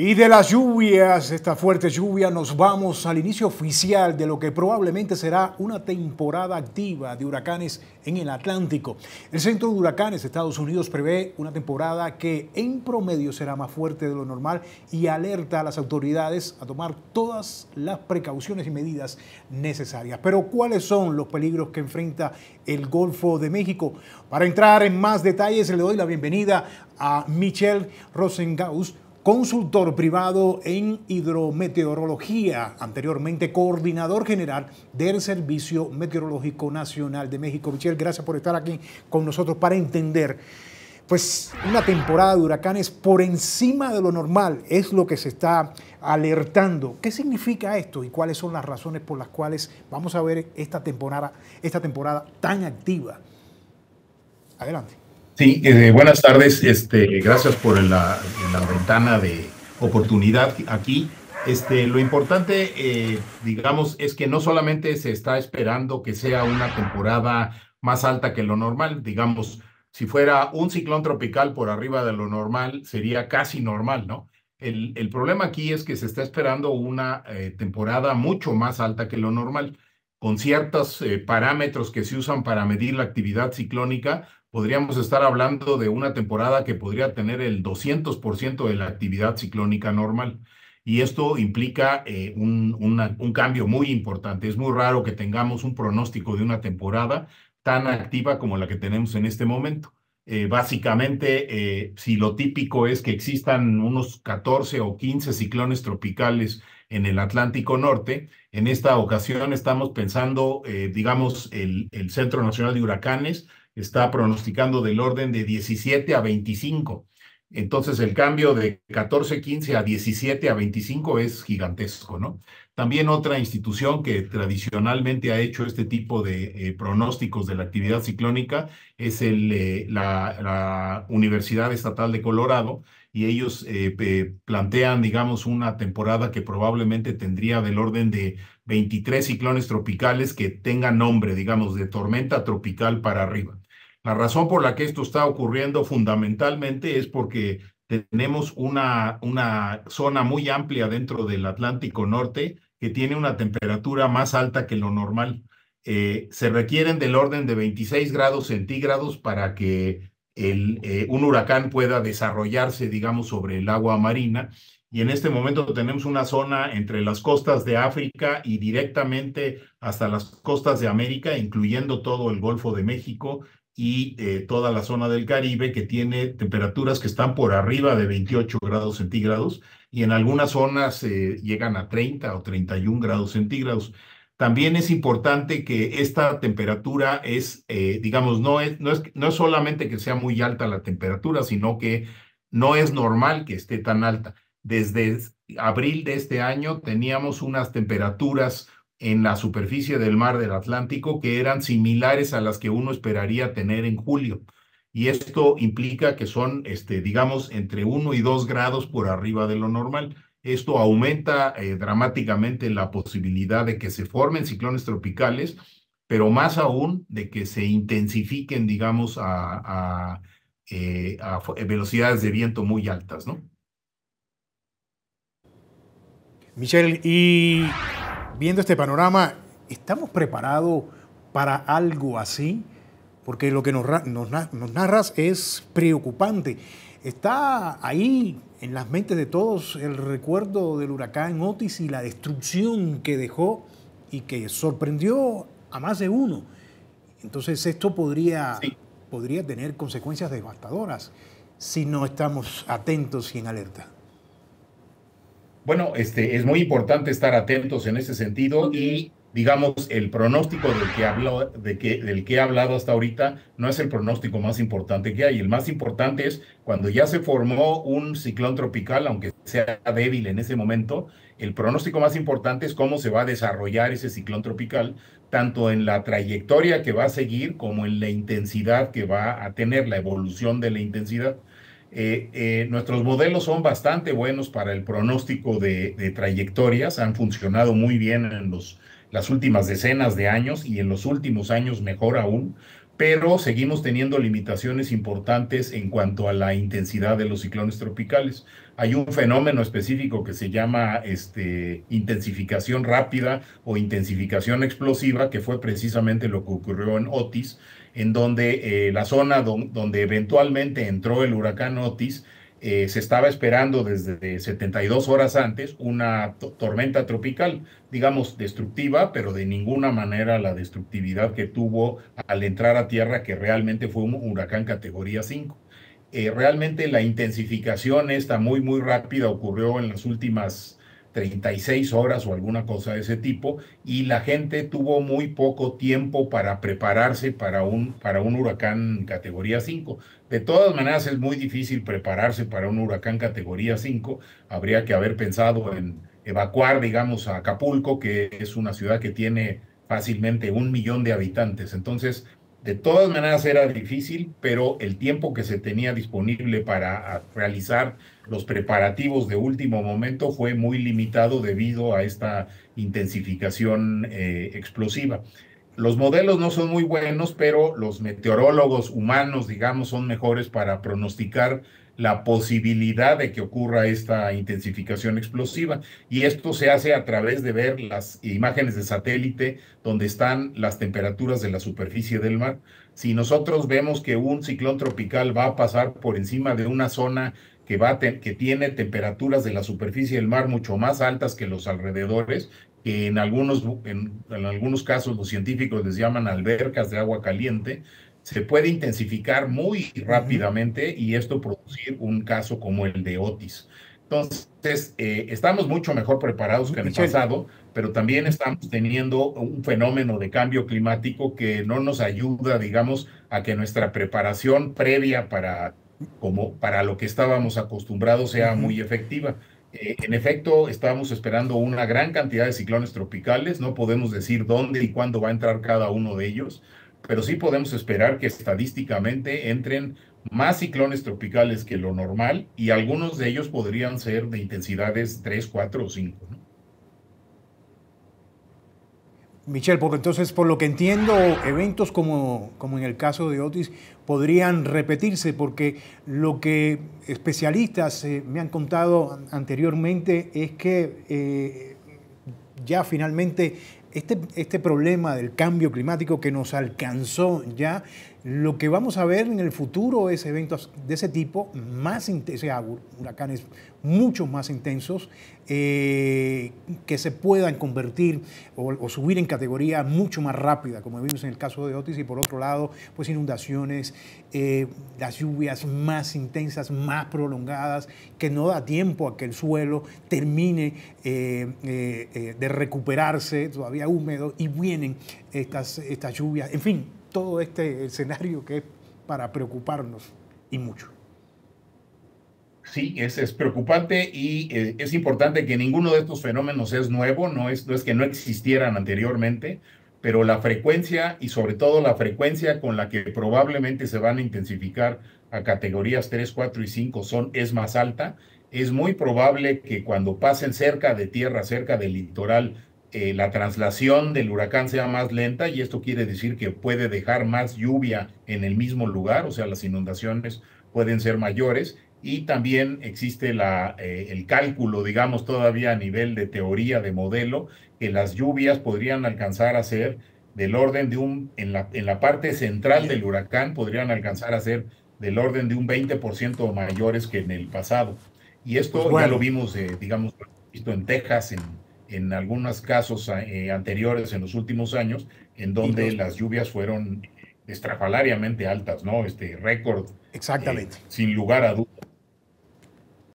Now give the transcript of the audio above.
Y de las lluvias, esta fuerte lluvia, nos vamos al inicio oficial de lo que probablemente será una temporada activa de huracanes en el Atlántico. El Centro de Huracanes de Estados Unidos prevé una temporada que en promedio será más fuerte de lo normal y alerta a las autoridades a tomar todas las precauciones y medidas necesarias. Pero ¿cuáles son los peligros que enfrenta el Golfo de México? Para entrar en más detalles, le doy la bienvenida a Michelle Rosengaus consultor privado en hidrometeorología, anteriormente coordinador general del Servicio Meteorológico Nacional de México. Michelle, gracias por estar aquí con nosotros para entender. Pues una temporada de huracanes por encima de lo normal es lo que se está alertando. ¿Qué significa esto y cuáles son las razones por las cuales vamos a ver esta temporada, esta temporada tan activa? Adelante. Sí, eh, buenas tardes. Este, gracias por la, ventana de oportunidad aquí. Este, lo importante, eh, digamos, es que no solamente se está esperando que sea una temporada más alta que lo normal, digamos, si fuera un ciclón tropical por arriba de lo normal, sería casi normal, ¿no? El, el problema aquí es que se está esperando una eh, temporada mucho más alta que lo normal, con ciertos parámetros que se usan para medir la actividad ciclónica, podríamos estar hablando de una temporada que podría tener el 200% de la actividad ciclónica normal. Y esto implica eh, un, cambio muy importante. Es muy raro que tengamos un pronóstico de una temporada tan activa como la que tenemos en este momento. Eh, básicamente, eh, si lo típico es que existan unos 14 o 15 ciclones tropicales en el Atlántico Norte, en esta ocasión estamos pensando, digamos, el, el, Centro Nacional de Huracanes está pronosticando del orden de 17 a 25. Entonces el cambio de 14, 15 a 17 a 25 es gigantesco, ¿no? También otra institución que tradicionalmente ha hecho este tipo de eh, pronósticos de la actividad ciclónica es eh, la, Universidad Estatal de Colorado y ellos eh, plantean, digamos, una temporada que probablemente tendría del orden de 23 ciclones tropicales que tengan nombre, digamos, de tormenta tropical para arriba. La razón por la que esto está ocurriendo fundamentalmente es porque tenemos una, una zona muy amplia dentro del Atlántico Norte que tiene una temperatura más alta que lo normal. Eh, se requieren del orden de 26 grados centígrados para que el, eh, un huracán pueda desarrollarse, digamos, sobre el agua marina. Y en este momento tenemos una zona entre las costas de África y directamente hasta las costas de América, incluyendo todo el Golfo de México, y eh, toda la zona del Caribe que tiene temperaturas que están por arriba de 28 grados centígrados y en algunas zonas eh, llegan a 30 o 31 grados centígrados. También es importante que esta temperatura es, eh, digamos, no es, no, es, no es solamente que sea muy alta la temperatura, sino que no es normal que esté tan alta. Desde abril de este año teníamos unas temperaturas en la superficie del mar del Atlántico que eran similares a las que uno esperaría tener en julio. Y esto implica que son, este, digamos, entre 1 y 2 grados por arriba de lo normal. Esto aumenta eh, dramáticamente la posibilidad de que se formen ciclones tropicales, pero más aún de que se intensifiquen, digamos, a, a eh, velocidades de viento muy altas, ¿no? Michelle, y viendo este panorama, ¿estamos preparados para algo así? Porque lo que nos, nos, narras es preocupante. Está ahí en las mentes de todos el recuerdo del huracán Otis y la destrucción que dejó y que sorprendió a más de uno. Entonces esto podría, podría tener consecuencias devastadoras si no estamos atentos y en alerta. Bueno, este, es muy importante estar atentos en ese sentido y digamos, el pronóstico del que, habló, de que, del que he hablado hasta ahorita no es el pronóstico más importante que hay. El más importante es cuando ya se formó un ciclón tropical, aunque sea débil en ese momento, el pronóstico más importante es cómo se va a desarrollar ese ciclón tropical, tanto en la trayectoria que va a seguir como en la intensidad que va a tener, la evolución de la intensidad. Eh, eh, nuestros modelos son bastante buenos para el pronóstico de, trayectorias, han funcionado muy bien en los, las últimas decenas de años y en los últimos años mejor aún pero seguimos teniendo limitaciones importantes en cuanto a la intensidad de los ciclones tropicales. Hay un fenómeno específico que se llama este, intensificación rápida o intensificación explosiva, que fue precisamente lo que ocurrió en Otis, en donde eh, la zona donde eventualmente entró el huracán Otis eh, se estaba esperando desde 72 horas antes una tormenta tropical, digamos destructiva, pero de ninguna manera la destructividad que tuvo al entrar a tierra, que realmente fue un huracán categoría 5. Eh, realmente la intensificación esta muy, muy rápida ocurrió en las últimas 36 horas o alguna cosa de ese tipo, y la gente tuvo muy poco tiempo para prepararse para un, para un huracán categoría 5. De todas maneras, es muy difícil prepararse para un huracán categoría 5. Habría que haber pensado en evacuar, digamos, a Acapulco, que es una ciudad que tiene fácilmente un millón de habitantes. Entonces, de todas maneras era difícil, pero el tiempo que se tenía disponible para ah, realizar los preparativos de último momento fue muy limitado debido a esta intensificación eh, explosiva. Los modelos no son muy buenos, pero los meteorólogos humanos, digamos, son mejores para pronosticar la posibilidad de que ocurra esta intensificación explosiva. Y esto se hace a través de ver las imágenes de satélite donde están las temperaturas de la superficie del mar. Si nosotros vemos que un ciclón tropical va a pasar por encima de una zona que, que tiene temperaturas de la superficie del mar mucho más altas que los alrededores, que en algunos, en algunos casos los científicos les llaman albercas de agua caliente, se puede intensificar muy rápidamente y esto producir un caso como el de Otis. Entonces, eh, estamos mucho mejor preparados que en el pasado, pero también estamos teniendo un fenómeno de cambio climático que no nos ayuda, digamos, a que nuestra preparación previa para, como, para lo que estábamos acostumbrados sea muy efectiva. Eh, en efecto, estábamos esperando una gran cantidad de ciclones tropicales, no podemos decir dónde y cuándo va a entrar cada uno de ellos, pero sí podemos esperar que estadísticamente entren más ciclones tropicales que lo normal y algunos de ellos podrían ser de intensidades 3, 4 o 5. Michelle, porque entonces por lo que entiendo, eventos como, como en el caso de Otis podrían repetirse porque lo que especialistas eh, me han contado anteriormente es que eh, ya finalmente este, este, problema del cambio climático que nos alcanzó ya lo que vamos a ver en el futuro es eventos de ese tipo, más intensos, huracanes mucho más intensos, eh, que se puedan convertir o, subir en categoría mucho más rápida, como vimos en el caso de Otis, y por otro lado, pues inundaciones, eh, las lluvias más intensas, más prolongadas, que no da tiempo a que el suelo termine eh, de recuperarse, todavía húmedo, y vienen estas, estas lluvias, en fin todo este escenario que es para preocuparnos y mucho. Sí, es, es preocupante y eh, es importante que ninguno de estos fenómenos es nuevo, no es, no es que no existieran anteriormente, pero la frecuencia y sobre todo la frecuencia con la que probablemente se van a intensificar a categorías 3, 4 y 5 son, es más alta. Es muy probable que cuando pasen cerca de tierra, cerca del litoral, eh, la traslación del huracán sea más lenta y esto quiere decir que puede dejar más lluvia en el mismo lugar, o sea, las inundaciones pueden ser mayores y también existe la, eh, el cálculo, digamos, todavía a nivel de teoría, de modelo, que las lluvias podrían alcanzar a ser del orden de un, en la, en la parte central del huracán podrían alcanzar a ser del orden de un 20% mayores que en el pasado. Y esto pues ya lo vimos, eh, digamos, visto en Texas, en, en algunos casos eh, anteriores en los últimos años, en donde las lluvias fueron estrafalariamente altas, ¿no? Este récord. Eh, Exactamente. sin lugar a dudas